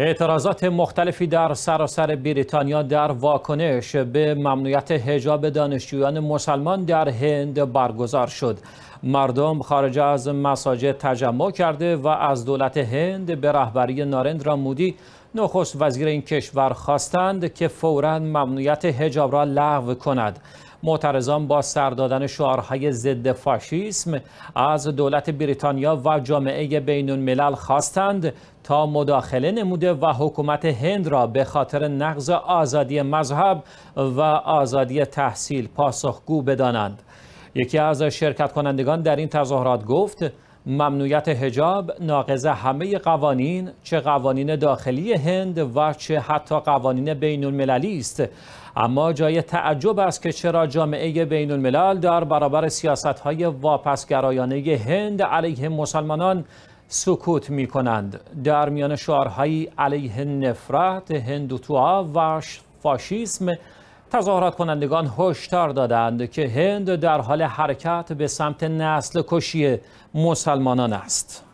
اعتراضات مختلفی در سراسر بریتانیا در واکنش به ممنوعیت هجاب دانشجویان مسلمان در هند برگزار شد. مردم خارج از مساجد تجمع کرده و از دولت هند به رهبری نارندرا مودی نخست وزیر این کشور خواستند که فوراً ممنوعیت حجاب را لغو کند. معترضان با سر دادن شعارهای ضد فاشیسم از دولت بریتانیا و جامعه بین الملل خواستند تا مداخله نموده و حکومت هند را به خاطر نقض آزادی مذهب و آزادی تحصیل پاسخگو بدانند یکی از شرکت کنندگان در این تظاهرات گفت ممنوعیت هجاب ناقض همه قوانین چه قوانین داخلی هند و چه حتی قوانین بین المللی است اما جای تعجب است که چرا جامعه بین الملل در برابر سیاست های واپسگرایانه هند علیه مسلمانان سکوت می کنند در میان شعارهایی علیه نفرت هندوتوها و فاشیسم تظاهرات کنندگان هشدار دادند که هند در حال حرکت به سمت نسل کشی مسلمانان است.